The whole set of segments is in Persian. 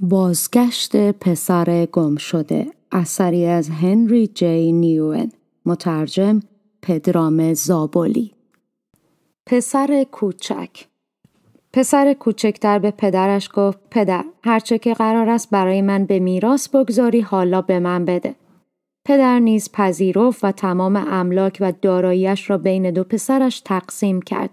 بازگشت پسر گم شده اثری از هنری جی نیوین مترجم پدرام زابولی پسر کوچک پسر کوچکتر به پدرش گفت پدر هرچه که قرار است برای من به میراث بگذاری حالا به من بده پدر نیز پذیرفت و تمام املاک و داراییش را بین دو پسرش تقسیم کرد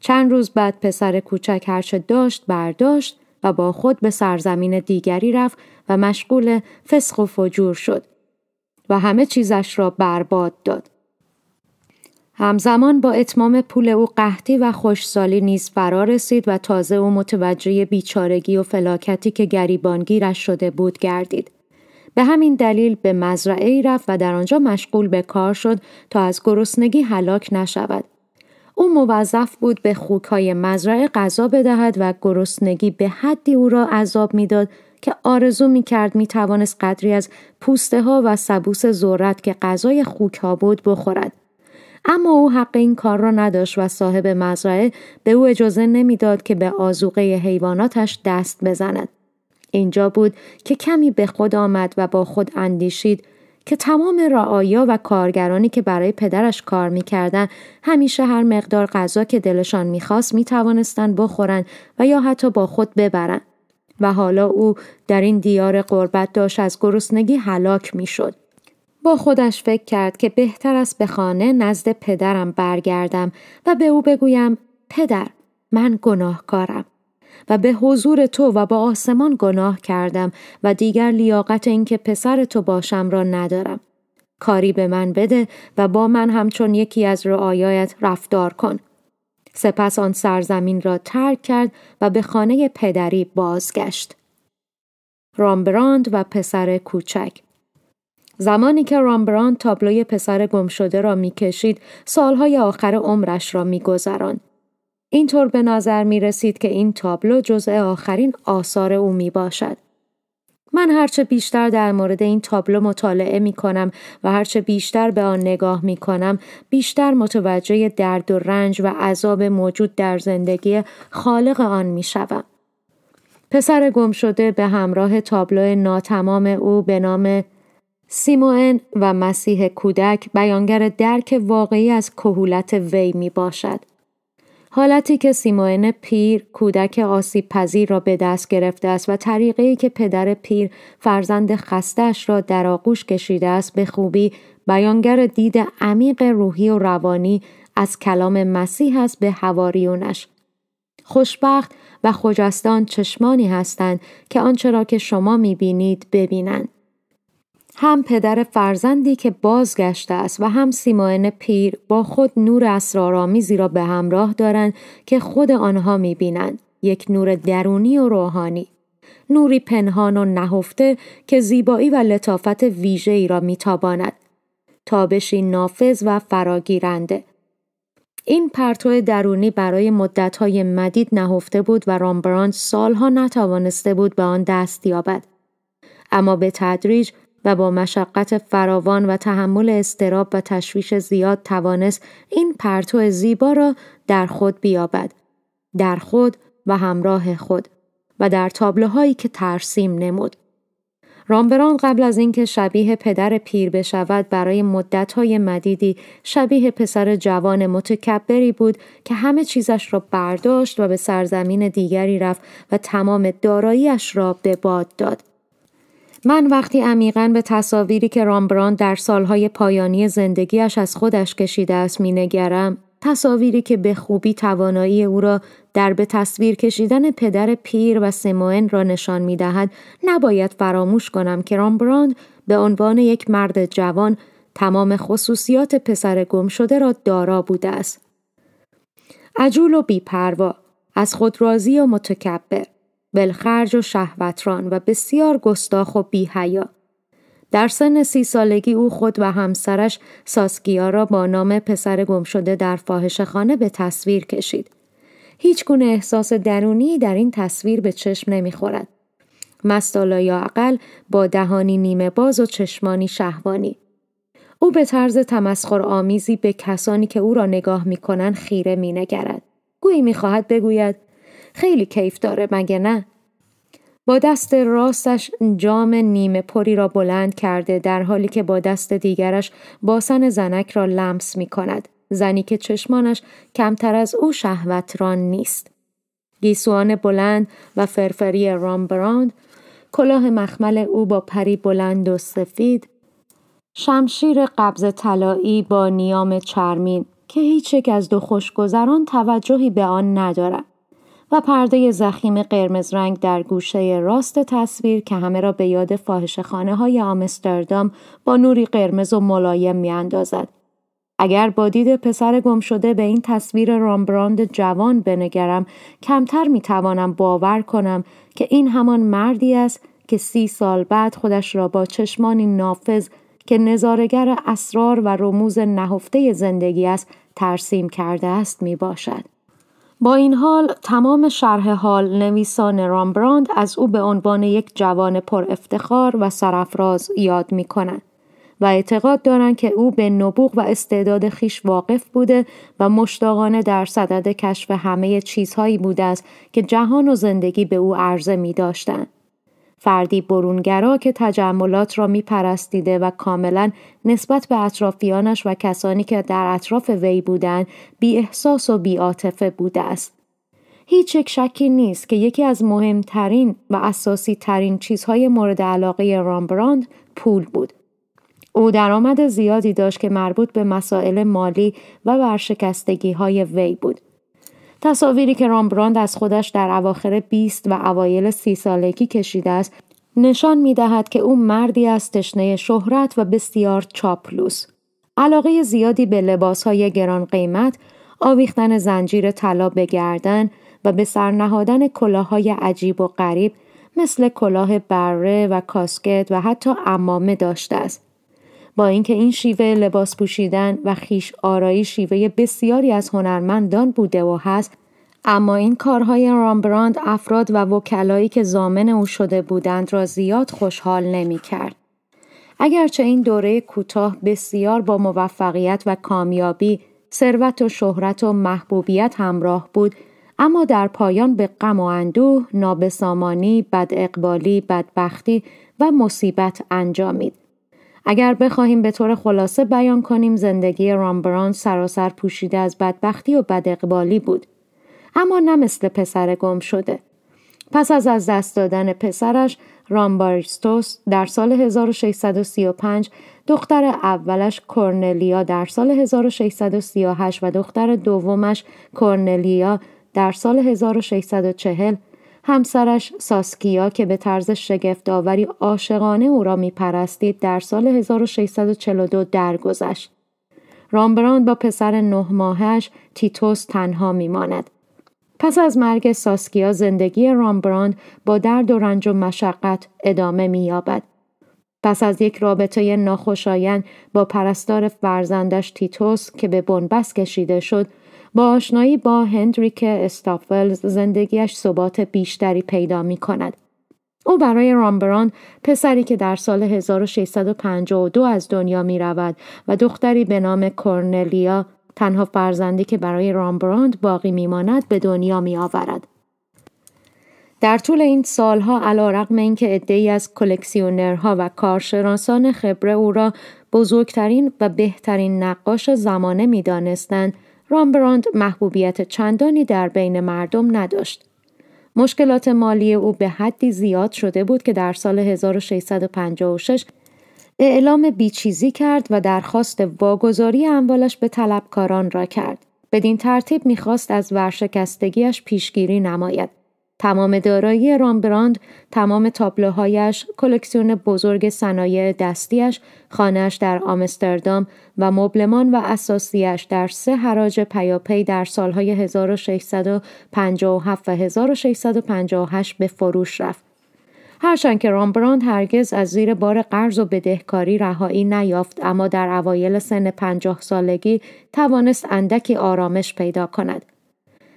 چند روز بعد پسر کوچک هرچه داشت برداشت و با خود به سرزمین دیگری رفت و مشغول فسخ و فجور شد و همه چیزش را برباد داد. همزمان با اتمام پول او قحطی و خوشسالی نیز فرا رسید و تازه او متوجه بیچارگی و فلاکتی که گریبانگیرش شده بود گردید. به همین دلیل به مزرعه ای رفت و در آنجا مشغول به کار شد تا از گرسنگی هلاک نشود. او موظف بود به خوکهای مزرعه غذا بدهد و گرسنگی به حدی او را عذاب میداد که آرزو می کرد می توانست قدری از پوسته ها و سبوس ذرت که غذای خوک بود بخورد. اما او حق این کار را نداشت و صاحب مزرعه به او اجازه نمیداد که به آزوقه حیواناتش دست بزند. اینجا بود که کمی به خود آمد و با خود اندیشید که تمام رعایا و کارگرانی که برای پدرش کار میکردند همیشه هر مقدار غذا که دلشان میخواست میتوانستند بخورند و یا حتی با خود ببرند و حالا او در این دیار قربت داشت از گرسنگی هلاک میشد با خودش فکر کرد که بهتر است به خانه نزد پدرم برگردم و به او بگویم پدر من گناهکارم و به حضور تو و با آسمان گناه کردم و دیگر لیاقت اینکه پسر تو باشم را ندارم. کاری به من بده و با من همچون یکی از رعایت رفتار کن. سپس آن سرزمین را ترک کرد و به خانه پدری بازگشت. رامبراند و پسر کوچک زمانی که رامبراند تابلوی پسر گمشده را میکشید سالهای آخر عمرش را میگذراند اینطور به نظر می رسید که این تابلو جزء آخرین آثار او می باشد. من هرچه بیشتر در مورد این تابلو مطالعه می کنم و هرچه بیشتر به آن نگاه می کنم بیشتر متوجه درد و رنج و عذاب موجود در زندگی خالق آن می شدم. پسر گم شده به همراه تابلو ناتمام او به نام سیموئن و مسیح کودک بیانگر درک واقعی از کهولت وی می باشد. حالتی که سیموئن پیر کودک آسیب پذیر را به دست گرفته است و طریقی که پدر پیر فرزند خستش را در آغوش کشیده است به خوبی بیانگر دید عمیق روحی و روانی از کلام مسیح است به هواریونش خوشبخت و خجستان چشمانی هستند که آنچه را که شما میبینید ببینند هم پدر فرزندی که بازگشته است و هم سیماین پیر با خود نور اسرارآمیزی را به همراه دارند که خود آنها میبینند یک نور درونی و روحانی نوری پنهان و نهفته که زیبایی و لطافت ای را میتاباند تابشی نافذ و فراگیرنده این پرتو درونی برای مدتهای مدید نهفته بود و رامبراند سالها نتوانسته بود به آن دست یابد اما به تدریج و با مشقت فراوان و تحمل استراب و تشویش زیاد توانست این پرتو زیبا را در خود بیابد. در خود و همراه خود و در تابلوهایی که ترسیم نمود. رامبران قبل از اینکه شبیه پدر پیر بشود برای مدتهای مدیدی شبیه پسر جوان متکبری بود که همه چیزش را برداشت و به سرزمین دیگری رفت و تمام داراییش را به باد داد. من وقتی عمیقا به تصاویری که رامبراند در سالهای پایانی زندگیش از خودش کشیده است مینگرم تصاویری که به خوبی توانایی او را در به تصویر کشیدن پدر پیر و سموئن را نشان می دهد نباید فراموش کنم که رامبراند به عنوان یک مرد جوان تمام خصوصیات پسر گم شده را دارا بوده است. عجول و بیپروا از خود و متکبر بلخرج و شهوتران و بسیار گستاخ و بیهیا. در سن سی سالگی او خود و همسرش ساسکیا را با نام پسر گمشده در فاهش خانه به تصویر کشید. هیچ گونه احساس درونی در این تصویر به چشم نمیخورد. مستالا یا اقل با دهانی نیمه باز و چشمانی شهوانی. او به طرز تمسخر آمیزی به کسانی که او را نگاه می خیره می نگرد. گویی می بگوید خیلی کیف داره مگه نه؟ با دست راستش جام نیمه پری را بلند کرده در حالی که با دست دیگرش باسن زنک را لمس می کند. زنی که چشمانش کمتر از او شهوتران نیست. گیسوان بلند و فرفری رامبراند، کلاه مخمل او با پری بلند و سفید، شمشیر قبض طلایی با نیام چرمین که هیچ یک از دو خوشگذران توجهی به آن ندارد. و پرده زخیم قرمز رنگ در گوشه راست تصویر که همه را به یاد فاهش خانه های آمستردام با نوری قرمز و ملایم می اندازد. اگر با دید پسر گم شده به این تصویر رامبراند جوان بنگرم کمتر می توانم باور کنم که این همان مردی است که سی سال بعد خودش را با چشمانی نافذ که نظارگر اسرار و رموز نهفته زندگی است ترسیم کرده است می باشد. با این حال تمام شرح حال نویسان رامبراند از او به عنوان یک جوان پر افتخار و سرافراز یاد می کنن و اعتقاد دارند که او به نبوغ و استعداد خیش واقف بوده و مشتاقانه در صدد کشف همه چیزهایی بوده است که جهان و زندگی به او عرضه می داشتند. فردی برونگرا که تجملات را میپرستیده و کاملا نسبت به اطرافیانش و کسانی که در اطراف وی بودند بی احساس و بی بوده است. هیچ یک شکی نیست که یکی از مهمترین و اساسی ترین چیزهای مورد علاقه رامبراند پول بود. او درآمد زیادی داشت که مربوط به مسائل مالی و ورشکستگی های وی بود. تصاویری که رامبراند از خودش در اواخر 20 و اوایل سی سالگی کشیده است نشان می دهد که او مردی است تشنه شهرت و بسیار چاپلوس. علاقه زیادی به لباسهای گران قیمت، آویختن زنجیر طلا به گردن و به سرنهادن نهادن کلاههای عجیب و غریب مثل کلاه بره و کاسکت و حتی امامه داشته است. با اینکه این شیوه لباس پوشیدن و خیش آرایی شیوه بسیاری از هنرمندان بوده و هست اما این کارهای رامبراند افراد و وکلایی که زامن او شده بودند را زیاد خوشحال نمی کرد. اگرچه این دوره کوتاه بسیار با موفقیت و کامیابی، ثروت و شهرت و محبوبیت همراه بود، اما در پایان به غم و اندوه، نابسامانی، بد اقبالی، بدبختی و مصیبت انجامید. اگر بخواهیم به طور خلاصه بیان کنیم زندگی رامبران سراسر پوشیده از بدبختی و بدقبالی بود اما نه مثل پسر گم شده پس از از دست دادن پسرش رامباریستوس در سال 1635 دختر اولش کورنلیا در سال 1638 و دختر دومش کورنلیا در سال 1640 همسرش ساسکیا که به طرز شگفتآوری عاشقانه او را میپرستید در سال 1642 درگذشت. رامبراند با پسر نه ماهش تیتوس تنها میماند. پس از مرگ ساسکیا زندگی رامبراند با درد و رنج و مشقت ادامه مییابد. پس از یک رابطه ناخوشایند با پرستار فرزندش تیتوس که به بنبست کشیده شد، با آشنایی با هندریک استافلز زندگیش ثبات بیشتری پیدا می کند. او برای رامبران پسری که در سال 1652 از دنیا می رود و دختری به نام کورنلیا تنها فرزندی که برای رامبراند باقی ماند به دنیا می آورد. در طول این سالها علا رقم این که ادهی از کلکسیونرها و کارشناسان خبره او را بزرگترین و بهترین نقاش زمانه می دانستند رامبراند محبوبیت چندانی در بین مردم نداشت. مشکلات مالی او به حدی زیاد شده بود که در سال 1656 اعلام بیچیزی کرد و درخواست واگذاری اموالش به طلبکاران را کرد. بدین ترتیب میخواست از ورشکستگیش پیشگیری نماید. تمام دارایی رامبراند، تمام تابلوهایش، کلکسیون بزرگ صنایع دستیش، خانهش در آمستردام و مبلمان و اساسیش در سه حراج پیاپی در سالهای 1657 و 1658 به فروش رفت. هرچند که رامبراند هرگز از زیر بار قرض و بدهکاری رهایی نیافت اما در اوایل سن پنجاه سالگی توانست اندکی آرامش پیدا کند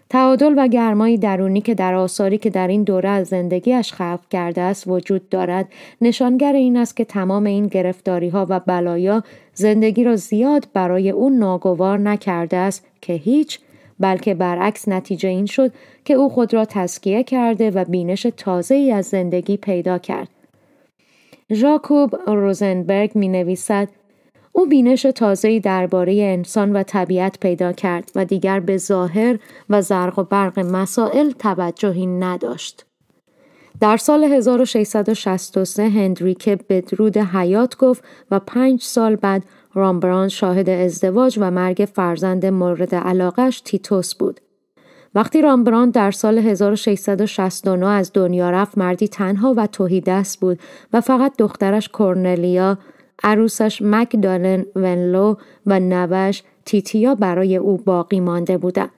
تعادل و گرمای درونی که در آثاری که در این دوره از زندگیش خلق کرده است وجود دارد نشانگر این است که تمام این گرفتاری ها و بلایا زندگی را زیاد برای او ناگوار نکرده است که هیچ بلکه برعکس نتیجه این شد که او خود را تسکیه کرده و بینش تازه ای از زندگی پیدا کرد. ژاکوب روزنبرگ می نویسد او بینش تازه‌ای درباره انسان و طبیعت پیدا کرد و دیگر به ظاهر و زرق و برق مسائل توجهی نداشت. در سال 1663 هندریکه بدرود حیات گفت و پنج سال بعد رامبران شاهد ازدواج و مرگ فرزند مورد علاقش تیتوس بود. وقتی رامبران در سال 1669 از دنیا رفت مردی تنها و توهی دست بود و فقط دخترش کورنلیا، عروسش مگدالن ونلو و نوش تیتیا برای او باقی مانده بودند.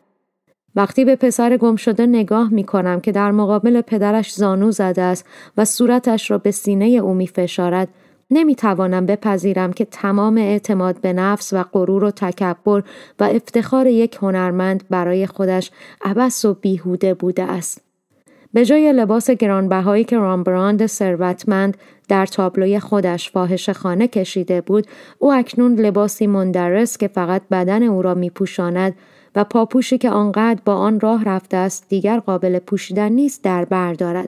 وقتی به پسر گم شده نگاه می کنم که در مقابل پدرش زانو زده است و صورتش را به سینه او می فشارد نمی توانم بپذیرم که تمام اعتماد به نفس و غرور و تکبر و افتخار یک هنرمند برای خودش عبس و بیهوده بوده است. به جای لباس گرانبهایی که رامبراند ثروتمند در تابلوی خودش فاحش خانه کشیده بود او اکنون لباسی مندرس که فقط بدن او را میپوشاند و پاپوشی که آنقدر با آن راه رفته است دیگر قابل پوشیدن نیست در بر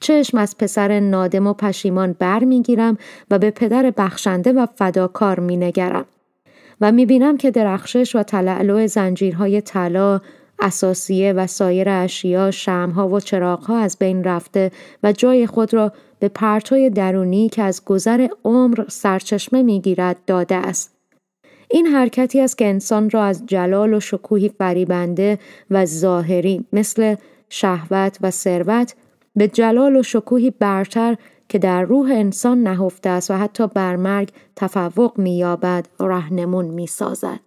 چشم از پسر نادم و پشیمان گیرم و به پدر بخشنده و فداکار مینگرم و بینم که درخشش و تلعلو زنجیرهای طلا اساسیه و سایر اشیا شمها و چراغها از بین رفته و جای خود را به پرتوی درونی که از گذر عمر سرچشمه میگیرد داده است این حرکتی است که انسان را از جلال و شکوهی فریبنده و ظاهری مثل شهوت و ثروت به جلال و شکوهی برتر که در روح انسان نهفته است و حتی بر مرگ تفوق مییابد رهنمون میسازد